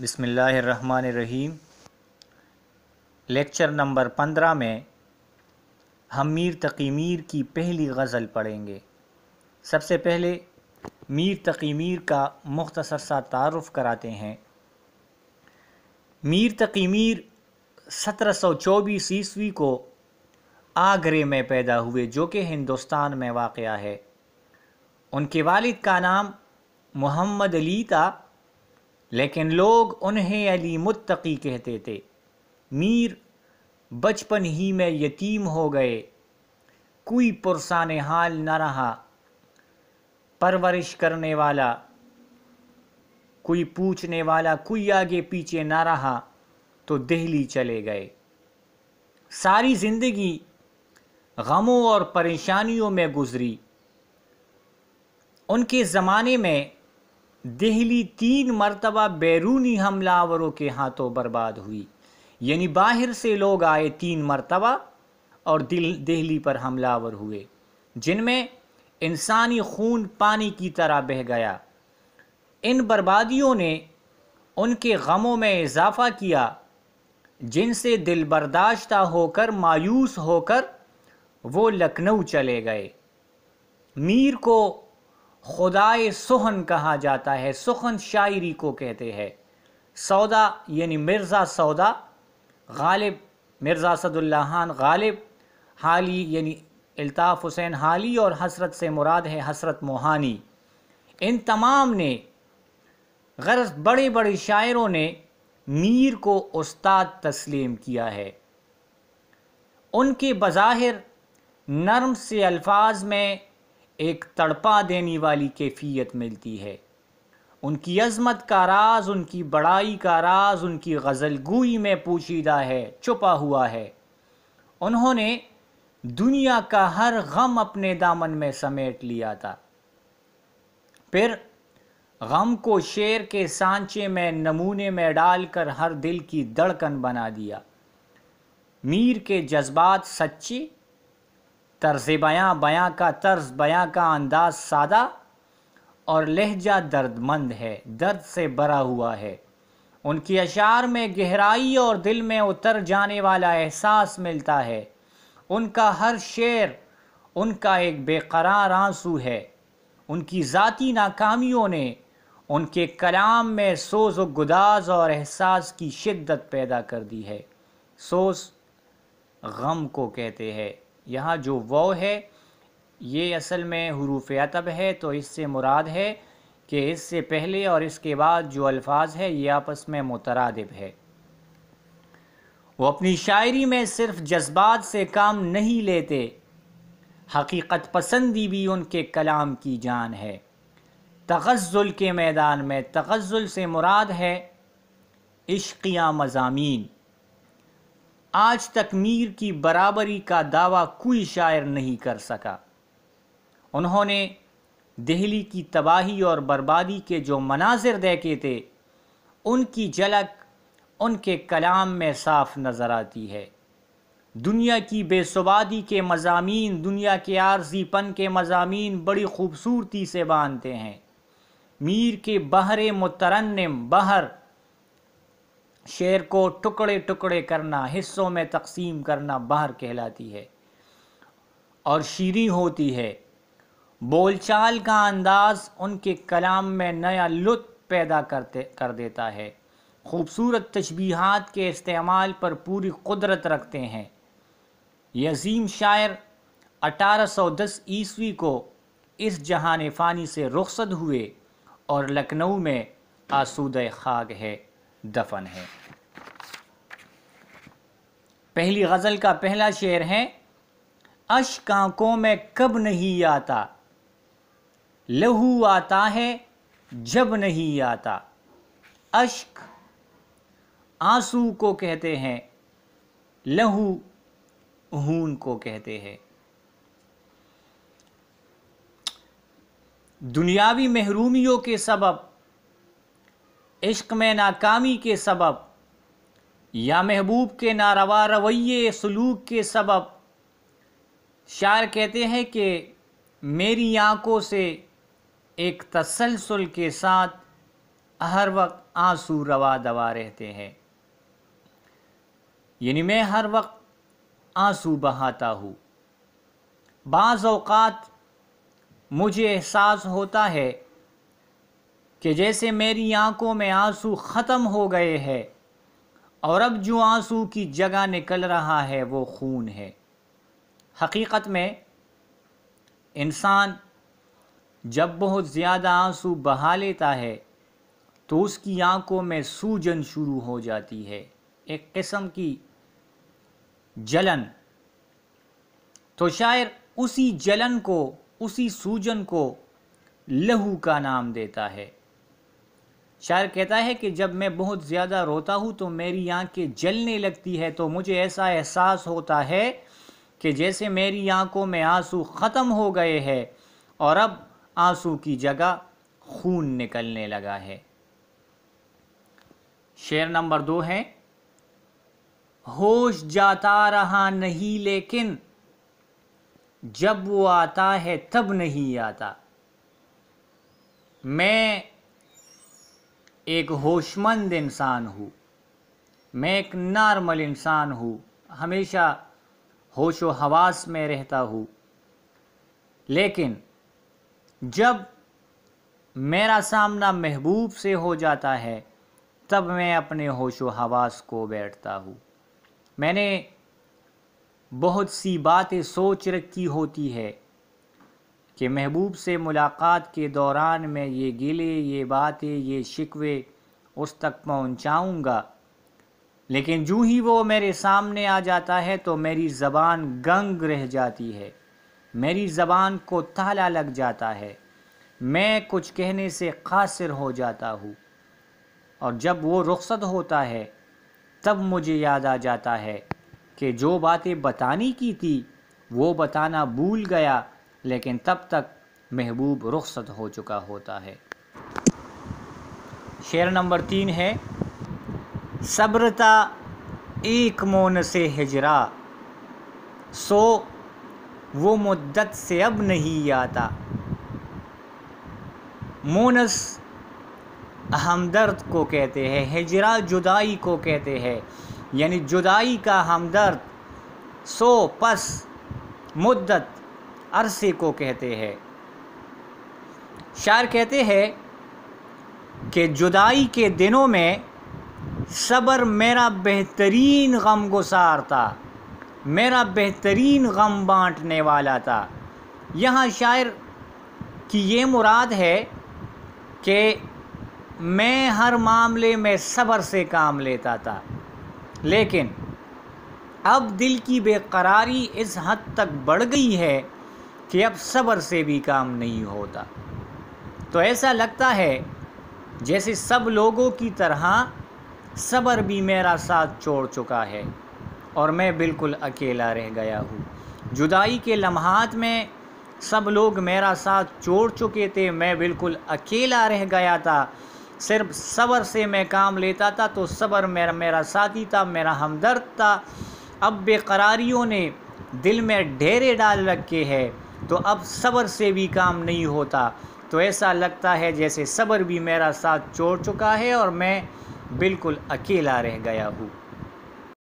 बिसमीम lecture number पंद्रह में हम मीर तकी मीर की पहली गज़ल पढ़ेंगे सबसे पहले मीर तकी मीर का मुख्तसर सा तारफ़ कराते हैं मीर तकी मीर सत्रह सौ चौबीस ईस्वी को आगरे में पैदा हुए जो कि हिंदुस्तान में वाक़ है उनके वालिद का नाम मोहम्मद अली था लेकिन लोग उन्हें अली मुत्तकी कहते थे मीर बचपन ही में यतीम हो गए कोई पुरसान हाल न रहा परवरिश करने वाला कोई पूछने वाला कोई आगे पीछे ना रहा तो दिल्ली चले गए सारी ज़िंदगी गमों और परेशानियों में गुजरी उनके ज़माने में दिल्ली तीन मरतबा बैरूनी हमलावरों के हाथों बर्बाद हुई यानी बाहर से लोग आए तीन मरतबा और दिल दिल्ली पर हमलावर हुए जिनमें इंसानी खून पानी की तरह बह गया इन बर्बादियों ने उनके गमों में इजाफा किया जिनसे दिल बर्दाश्त होकर मायूस होकर वो लखनऊ चले गए मीर को खुदाए सुहन कहा जाता है सुखन शायरी को कहते हैं सौदा यानी मिर्ज़ा सौदा गालिब मिर्ज़ा सदुल्लाहान गालिब हाली यानी अल्ताफ़ हुसैन हाली और हसरत से मुराद है हसरत मोहानी इन तमाम ने गरज बड़े बड़े शायरों ने मीर को उस्ताद तस्लीम किया है उनके बज़ाहिर नरम से अल्फाज में एक तड़पा देने वाली कैफियत मिलती है उनकी अजमत का राज उनकी बड़ाई का राज उनकी गज़ल गुई में पूछीदा है छुपा हुआ है उन्होंने दुनिया का हर गम अपने दामन में समेट लिया था फिर गम को शेर के सांचे में नमूने में डालकर हर दिल की धड़कन बना दिया मीर के जज्बात सच्ची तर्ज बयाँ बयाँ का तर्ज बयाँ का अंदाज सादा और लहजा दर्दमंद है दर्द से भरा हुआ है उनकी अशार में गहराई और दिल में उतर जाने वाला एहसास मिलता है उनका हर शेर उनका एक बेकरार आंसू है उनकी ज़ाती नाकामियों ने उनके कलाम में सोज व गुदाज और एहसास की शिद्दत पैदा कर दी है सोज गम को कहते हैं यहाँ जो वो है ये असल में हरूफ अतब है तो इससे मुराद है कि इससे पहले और इसके बाद जो अल्फाज है ये आपस में मुतरदब है वो अपनी शायरी में सिर्फ जज्बात से काम नहीं लेते हकीकत पसंदी भी उनके कलाम की जान है तगज़ुल के मैदान में तगज़ुल से मुराद है इश्किया मजामी आज तक मीर की बराबरी का दावा कोई शायर नहीं कर सका उन्होंने दिल्ली की तबाही और बर्बादी के जो मनाजिर देखे थे उनकी झलक उनके कलाम में साफ नज़र आती है दुनिया की बेसुबादी के मजामी दुनिया के आर्जीपन के मजामी बड़ी खूबसूरती से बांधते हैं मीर के बहरे मुतरनम बहर शेर को टुकड़े टुकड़े करना हिस्सों में तकसीम करना बाहर कहलाती है और शीरी होती है बोलचाल का अंदाज़ उनके कलाम में नया लुत्फ पैदा करते कर देता है खूबसूरत तशबीहात के इस्तेमाल पर पूरी कुदरत रखते हैं यजीम शायर 1810 ईस्वी को इस जहान फ़ानी से रुखसत हुए और लखनऊ में आसूद खाक है दफन है पहली गज़ल का पहला शेर है अश्क आंखों में कब नहीं आता लहू आता है जब नहीं आता अश्क आंसू को कहते हैं लहू हून को कहते हैं दुनियावी महरूमियों के सबब इश्क में नाकामी के सबब या महबूब के नारवा रवैये सलूक के सबब शार कहते हैं कि मेरी आंखों से एक तसलसल के साथ हर वक्त आंसू रवा दवा रहते हैं यानी मैं हर वक्त आंसू बहाता हूँ बाज़ अवकात मुझे एहसास होता है कि जैसे मेरी आंखों में आंसू ख़त्म हो गए हैं और अब जो आंसू की जगह निकल रहा है वो खून है हकीकत में इंसान जब बहुत ज़्यादा आंसू बहा लेता है तो उसकी आंखों में सूजन शुरू हो जाती है एक किस्म की जलन तो शायर उसी जलन को उसी सूजन को लहू का नाम देता है शायर कहता है कि जब मैं बहुत ज़्यादा रोता हूँ तो मेरी आंखें जलने लगती है तो मुझे ऐसा एहसास होता है कि जैसे मेरी आंखों में आंसू ख़त्म हो गए हैं और अब आंसू की जगह खून निकलने लगा है शेर नंबर दो है होश जाता रहा नहीं लेकिन जब वो आता है तब नहीं आता मैं एक होशमंद इंसान हूँ मैं एक नॉर्मल इंसान हूँ हमेशा होश व हवास में रहता हूँ लेकिन जब मेरा सामना महबूब से हो जाता है तब मैं अपने होश व हवास को बैठता हूँ मैंने बहुत सी बातें सोच रखी होती है कि महबूब से मुलाकात के दौरान मैं ये गिले ये बातें ये शिकवे उस तक पहुँचाऊँगा लेकिन जूँ ही वो मेरे सामने आ जाता है तो मेरी ज़बान गंग रह जाती है मेरी ज़बान को ताला लग जाता है मैं कुछ कहने से कासिर हो जाता हूँ और जब वो रुखसत होता है तब मुझे याद आ जाता है कि जो बातें बतानी की थी वो बताना भूल गया लेकिन तब तक महबूब रुखसत हो चुका होता है शेर नंबर तीन है सब्रता एक मोन से हिजरा सो वो मुद्दत से अब नहीं आता मोनस हमदर्द को कहते हैं हिजरा जुदाई को कहते हैं यानी जुदाई का हमदर्द सो पस मुद्दत अरसे को कहते हैं शायर कहते हैं कि जुदाई के दिनों में सब्र मेरा बेहतरीन गम गुसार था मेरा बेहतरीन गम बांटने वाला था यहाँ शायर की ये मुराद है कि मैं हर मामले में सब्र से काम लेता था लेकिन अब दिल की बेकरारी इस हद तक बढ़ गई है कि अब सब्र से भी काम नहीं होता तो ऐसा लगता है जैसे सब लोगों की तरह सब्र भी मेरा साथ छोड़ चुका है और मैं बिल्कुल अकेला रह गया हूँ जुदाई के लम्हात में सब लोग मेरा साथ छोड़ चुके थे मैं बिल्कुल अकेला रह गया था सिर्फ सब्र से मैं काम लेता था तो सब्र मेरा मेरा साथी था मेरा हमदर्द था अब बेकरारियों ने दिल में ढेरे डाल रखे हैं तो अब सब्र से भी काम नहीं होता तो ऐसा लगता है जैसे सब्र भी मेरा साथ छोड़ चुका है और मैं बिल्कुल अकेला रह गया हूँ